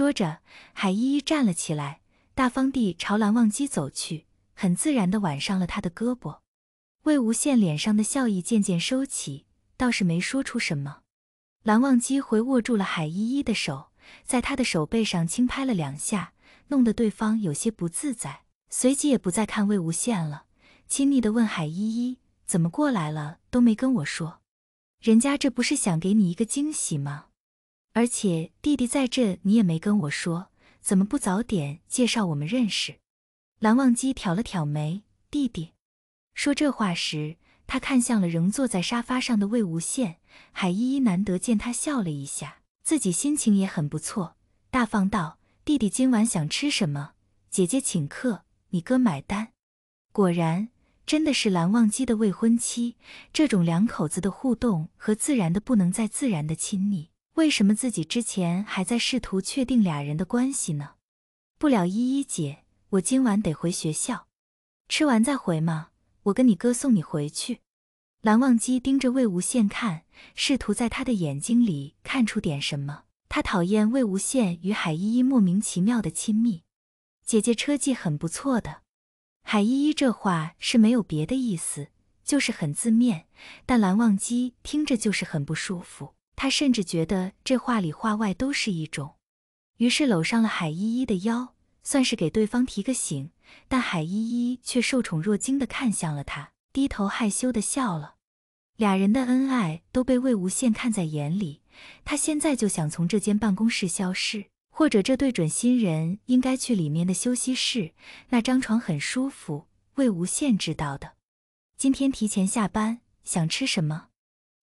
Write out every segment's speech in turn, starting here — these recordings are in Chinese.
说着，海依依站了起来，大方地朝蓝忘机走去，很自然地挽上了他的胳膊。魏无羡脸上的笑意渐渐收起，倒是没说出什么。蓝忘机回握住了海依依的手，在他的手背上轻拍了两下，弄得对方有些不自在，随即也不再看魏无羡了，亲密地问海依依：“怎么过来了都没跟我说？人家这不是想给你一个惊喜吗？”而且弟弟在这，你也没跟我说，怎么不早点介绍我们认识？蓝忘机挑了挑眉，弟弟说这话时，他看向了仍坐在沙发上的魏无羡。海依依难得见他笑了一下，自己心情也很不错，大方道：“弟弟今晚想吃什么？姐姐请客，你哥买单。”果然，真的是蓝忘机的未婚妻。这种两口子的互动和自然的不能再自然的亲密。为什么自己之前还在试图确定俩人的关系呢？不了，依依姐，我今晚得回学校，吃完再回嘛，我跟你哥送你回去。蓝忘机盯着魏无羡看，试图在他的眼睛里看出点什么。他讨厌魏无羡与海依依莫名其妙的亲密。姐姐车技很不错的。海依依这话是没有别的意思，就是很字面，但蓝忘机听着就是很不舒服。他甚至觉得这话里话外都是一种，于是搂上了海依依的腰，算是给对方提个醒。但海依依却受宠若惊地看向了他，低头害羞地笑了。俩人的恩爱都被魏无羡看在眼里，他现在就想从这间办公室消失，或者这对准新人应该去里面的休息室，那张床很舒服。魏无羡知道的，今天提前下班，想吃什么？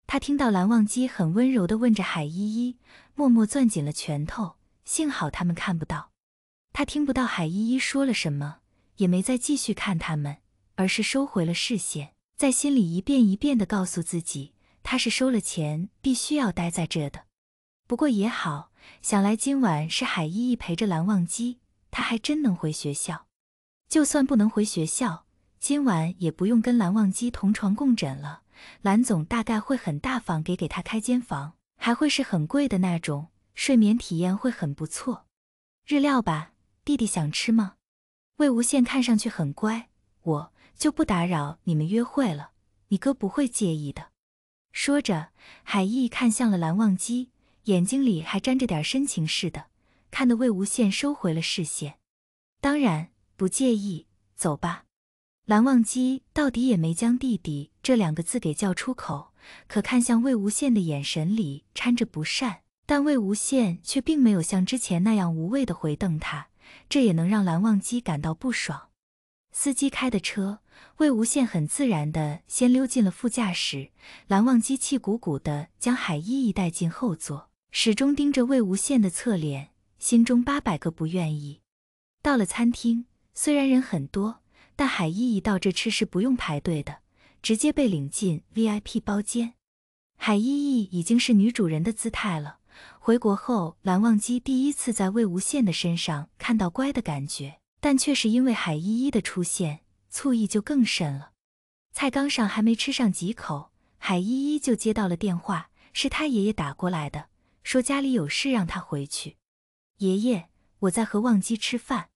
他听到蓝忘机很温柔地问着海依依，默默攥紧了拳头。幸好他们看不到，他听不到海依依说了什么，也没再继续看他们，而是收回了视线，在心里一遍一遍地告诉自己，他是收了钱，必须要待在这的。不过也好，想来今晚是海依依陪着蓝忘机，他还真能回学校。就算不能回学校，今晚也不用跟蓝忘机同床共枕了。蓝总大概会很大方，给给他开间房，还会是很贵的那种，睡眠体验会很不错。日料吧，弟弟想吃吗？魏无羡看上去很乖，我就不打扰你们约会了，你哥不会介意的。说着，海意看向了蓝忘机，眼睛里还沾着点深情似的，看得魏无羡收回了视线。当然不介意，走吧。蓝忘机到底也没将弟弟。这两个字给叫出口，可看向魏无羡的眼神里掺着不善，但魏无羡却并没有像之前那样无谓的回瞪他，这也能让蓝忘机感到不爽。司机开的车，魏无羡很自然的先溜进了副驾驶，蓝忘机气鼓鼓的将海依依带进后座，始终盯着魏无羡的侧脸，心中八百个不愿意。到了餐厅，虽然人很多，但海依依到这吃是不用排队的。直接被领进 VIP 包间，海依依已经是女主人的姿态了。回国后，蓝忘机第一次在魏无羡的身上看到乖的感觉，但却是因为海依依的出现，醋意就更甚了。菜刚上，还没吃上几口，海依依就接到了电话，是他爷爷打过来的，说家里有事让他回去。爷爷，我在和忘机吃饭，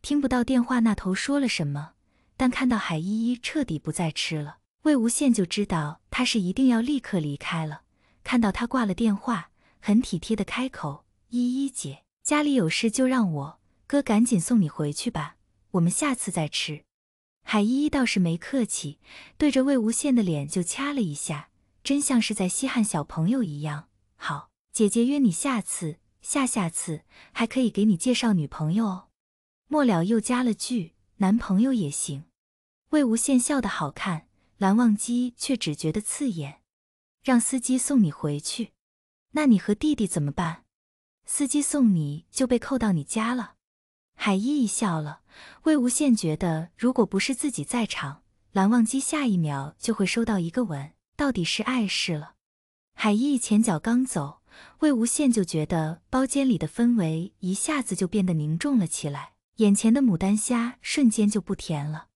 听不到电话那头说了什么。但看到海依依彻底不再吃了，魏无羡就知道他是一定要立刻离开了。看到他挂了电话，很体贴的开口：“依依姐，家里有事就让我哥赶紧送你回去吧，我们下次再吃。”海依依倒是没客气，对着魏无羡的脸就掐了一下，真像是在稀罕小朋友一样。好，姐姐约你下次、下下次，还可以给你介绍女朋友哦。末了又加了句：“男朋友也行。”魏无羡笑得好看，蓝忘机却只觉得刺眼。让司机送你回去，那你和弟弟怎么办？司机送你就被扣到你家了。海一一笑了，魏无羡觉得如果不是自己在场，蓝忘机下一秒就会收到一个吻，到底是碍事了。海一前脚刚走，魏无羡就觉得包间里的氛围一下子就变得凝重了起来，眼前的牡丹虾瞬间就不甜了。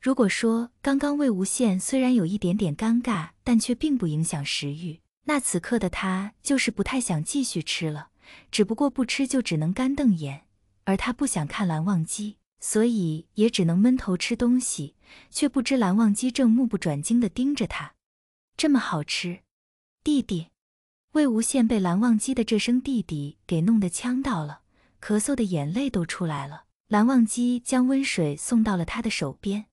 如果说刚刚魏无羡虽然有一点点尴尬，但却并不影响食欲，那此刻的他就是不太想继续吃了。只不过不吃就只能干瞪眼，而他不想看蓝忘机，所以也只能闷头吃东西，却不知蓝忘机正目不转睛的盯着他。这么好吃，弟弟！魏无羡被蓝忘机的这声弟弟给弄得呛到了，咳嗽的眼泪都出来了。蓝忘机将温水送到了他的手边。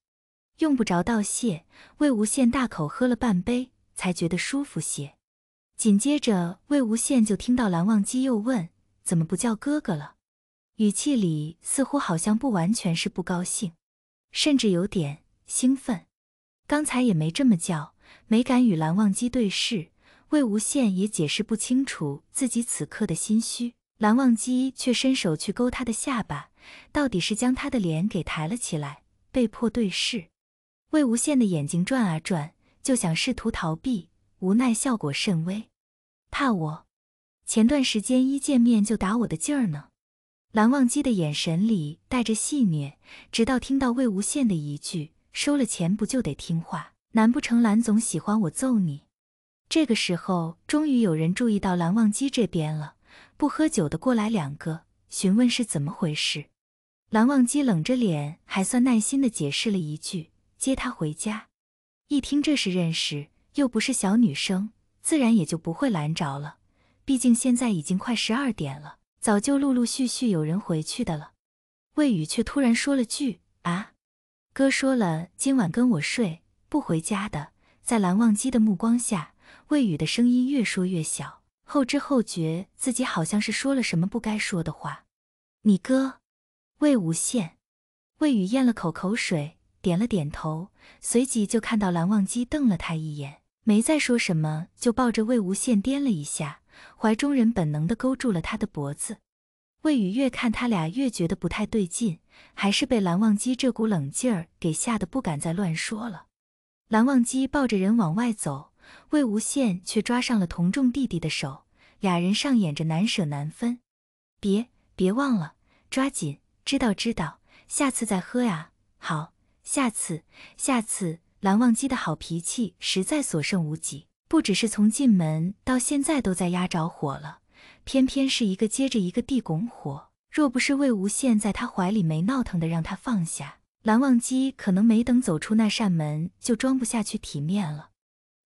用不着道谢。魏无羡大口喝了半杯，才觉得舒服些。紧接着，魏无羡就听到蓝忘机又问：“怎么不叫哥哥了？”语气里似乎好像不完全是不高兴，甚至有点兴奋。刚才也没这么叫，没敢与蓝忘机对视。魏无羡也解释不清楚自己此刻的心虚。蓝忘机却伸手去勾他的下巴，到底是将他的脸给抬了起来，被迫对视。魏无羡的眼睛转啊转，就想试图逃避，无奈效果甚微。怕我？前段时间一见面就打我的劲儿呢。蓝忘机的眼神里带着戏谑，直到听到魏无羡的一句：“收了钱不就得听话？难不成蓝总喜欢我揍你？”这个时候，终于有人注意到蓝忘机这边了。不喝酒的过来两个，询问是怎么回事。蓝忘机冷着脸，还算耐心的解释了一句。接她回家，一听这是认识，又不是小女生，自然也就不会拦着了。毕竟现在已经快十二点了，早就陆陆续续有人回去的了。魏雨却突然说了句：“啊，哥说了，今晚跟我睡，不回家的。”在蓝忘机的目光下，魏雨的声音越说越小，后知后觉自己好像是说了什么不该说的话。你哥，魏无羡。魏雨咽了口口水。点了点头，随即就看到蓝忘机瞪了他一眼，没再说什么，就抱着魏无羡颠了一下，怀中人本能地勾住了他的脖子。魏雨越看他俩越觉得不太对劲，还是被蓝忘机这股冷劲儿给吓得不敢再乱说了。蓝忘机抱着人往外走，魏无羡却抓上了同众弟弟的手，俩人上演着难舍难分。别别忘了，抓紧，知道知道，下次再喝呀，好。下次，下次，蓝忘机的好脾气实在所剩无几。不只是从进门到现在都在压着火了，偏偏是一个接着一个地拱火。若不是魏无羡在他怀里没闹腾的，让他放下，蓝忘机可能没等走出那扇门就装不下去体面了。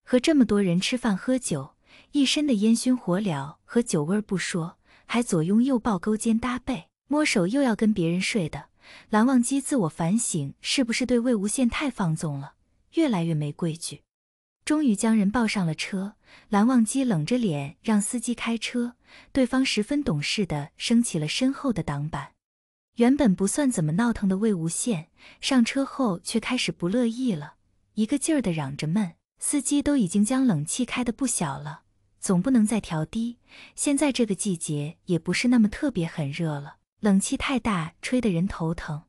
和这么多人吃饭喝酒，一身的烟熏火燎和酒味不说，还左拥右抱、勾肩搭背、摸手，又要跟别人睡的。蓝忘机自我反省，是不是对魏无羡太放纵了，越来越没规矩？终于将人抱上了车，蓝忘机冷着脸让司机开车，对方十分懂事的升起了身后的挡板。原本不算怎么闹腾的魏无羡上车后却开始不乐意了，一个劲儿的嚷着闷。司机都已经将冷气开得不小了，总不能再调低。现在这个季节也不是那么特别很热了。冷气太大，吹得人头疼。